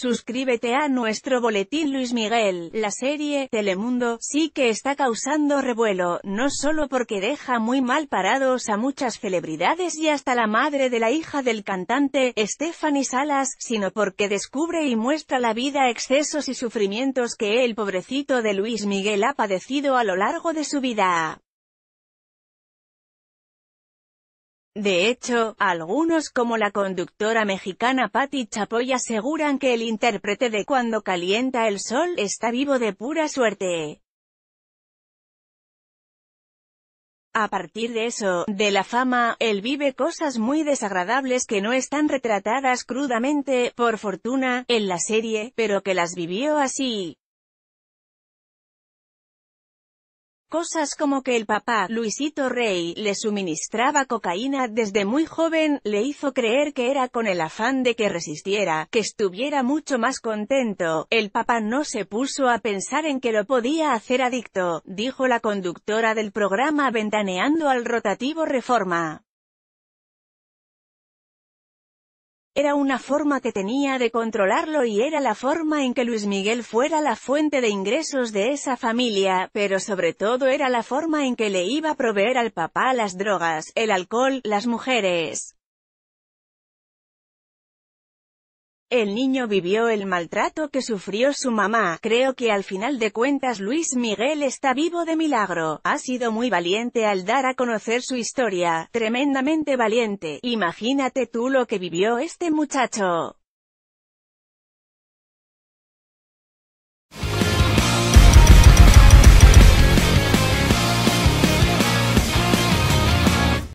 Suscríbete a nuestro boletín Luis Miguel, la serie Telemundo, sí que está causando revuelo, no solo porque deja muy mal parados a muchas celebridades y hasta la madre de la hija del cantante, Stephanie Salas, sino porque descubre y muestra la vida, excesos y sufrimientos que el pobrecito de Luis Miguel ha padecido a lo largo de su vida. De hecho, algunos como la conductora mexicana Patti Chapoy aseguran que el intérprete de Cuando calienta el sol está vivo de pura suerte. A partir de eso, de la fama, él vive cosas muy desagradables que no están retratadas crudamente, por fortuna, en la serie, pero que las vivió así. Cosas como que el papá, Luisito Rey, le suministraba cocaína desde muy joven, le hizo creer que era con el afán de que resistiera, que estuviera mucho más contento. El papá no se puso a pensar en que lo podía hacer adicto, dijo la conductora del programa ventaneando al rotativo Reforma. Era una forma que tenía de controlarlo y era la forma en que Luis Miguel fuera la fuente de ingresos de esa familia, pero sobre todo era la forma en que le iba a proveer al papá las drogas, el alcohol, las mujeres. El niño vivió el maltrato que sufrió su mamá. Creo que al final de cuentas Luis Miguel está vivo de milagro. Ha sido muy valiente al dar a conocer su historia. Tremendamente valiente. Imagínate tú lo que vivió este muchacho.